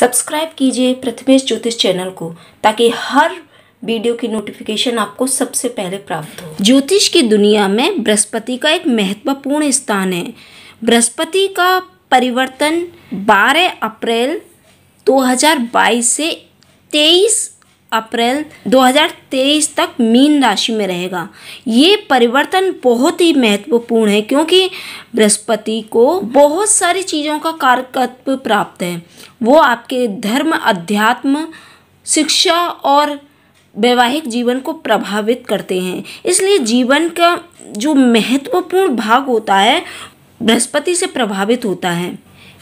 subscribe कीजिए प्रथमेश ज्योतिष channel को ताकि हर वीडियो की नोटिफिकेशन आपको सबसे पहले प्राप्त हो ज्योतिष की दुनिया में बृहस्पति का एक महत्वपूर्ण स्थान है बृहस्पति का परिवर्तन 12 अप्रैल 2022 से 23 अप्रैल 2023 तक मीन राशि में रहेगा ये परिवर्तन बहुत ही महत्वपूर्ण है क्योंकि बृहस्पति को बहुत सारी चीज़ों का कारकत्व प्राप्त है वो आपके धर्म अध्यात्म शिक्षा और वैवाहिक जीवन को प्रभावित करते हैं इसलिए जीवन का जो महत्वपूर्ण भाग होता है बृहस्पति से प्रभावित होता है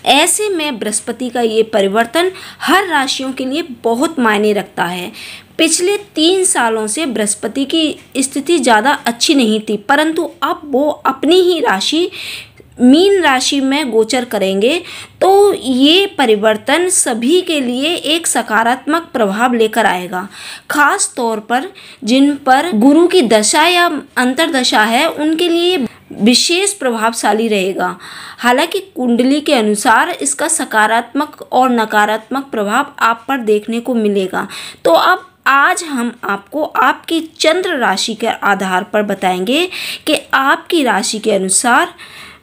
ऐसे में बृहस्पति का ये परिवर्तन हर राशियों के लिए बहुत मायने रखता है पिछले तीन सालों से बृहस्पति की स्थिति ज़्यादा अच्छी नहीं थी परंतु अब वो अपनी ही राशि मीन राशि में गोचर करेंगे तो ये परिवर्तन सभी के लिए एक सकारात्मक प्रभाव लेकर आएगा खास तौर पर जिन पर गुरु की दशा या अंतरदशा है उनके लिए विशेष प्रभावशाली रहेगा हालांकि कुंडली के अनुसार इसका सकारात्मक और नकारात्मक प्रभाव आप पर देखने को मिलेगा तो अब आज हम आपको आपकी चंद्र राशि के आधार पर बताएंगे कि आपकी राशि के अनुसार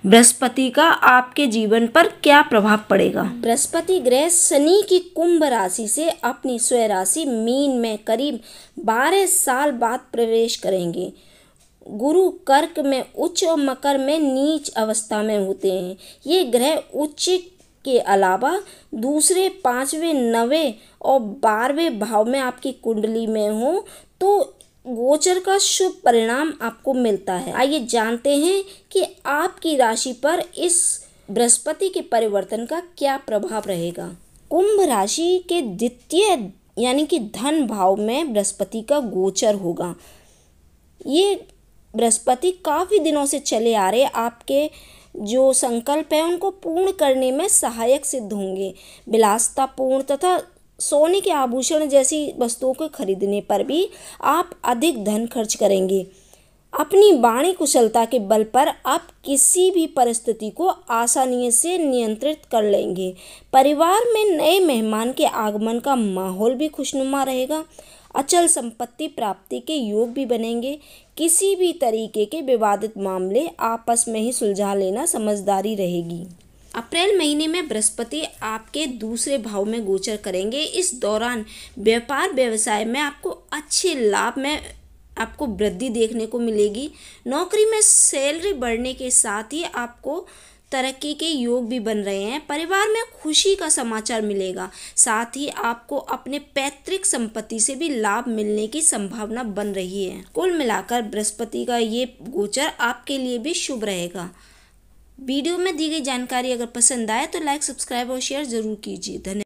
बृहस्पति का आपके जीवन पर क्या प्रभाव पड़ेगा बृहस्पति ग्रह शनि की कुंभ राशि से अपनी स्वय राशि मीन में करीब 12 साल बाद प्रवेश करेंगे गुरु कर्क में उच्च और मकर में नीच अवस्था में होते हैं ये ग्रह उच्च के अलावा दूसरे पाँचवें नवे और बारहवें भाव में आपकी कुंडली में हो तो गोचर का शुभ परिणाम आपको मिलता है आइए जानते हैं कि आपकी राशि पर इस बृहस्पति के परिवर्तन का क्या प्रभाव रहेगा कुंभ राशि के द्वितीय यानी कि धन भाव में बृहस्पति का गोचर होगा ये बृहस्पति काफ़ी दिनों से चले आ रहे आपके जो संकल्प है उनको पूर्ण करने में सहायक सिद्ध होंगे विलासतापूर्ण तथा सोने के आभूषण जैसी वस्तुओं को खरीदने पर भी आप अधिक धन खर्च करेंगे अपनी वाणी कुशलता के बल पर आप किसी भी परिस्थिति को आसानी से नियंत्रित कर लेंगे परिवार में नए मेहमान के आगमन का माहौल भी खुशनुमा रहेगा अचल संपत्ति प्राप्ति के योग भी बनेंगे किसी भी तरीके के विवादित मामले आपस में ही सुलझा लेना समझदारी रहेगी अप्रैल महीने में बृहस्पति आपके दूसरे भाव में गोचर करेंगे इस दौरान व्यापार व्यवसाय में आपको अच्छे लाभ में आपको वृद्धि देखने को मिलेगी नौकरी में सैलरी बढ़ने के साथ ही आपको तरक्की के योग भी बन रहे हैं परिवार में खुशी का समाचार मिलेगा साथ ही आपको अपने पैतृक संपत्ति से भी लाभ मिलने की संभावना बन रही है कुल मिलाकर बृहस्पति का ये गोचर आपके लिए भी शुभ रहेगा वीडियो में दी गई जानकारी अगर पसंद आए तो लाइक सब्सक्राइब और शेयर ज़रूर कीजिए धन्यवाद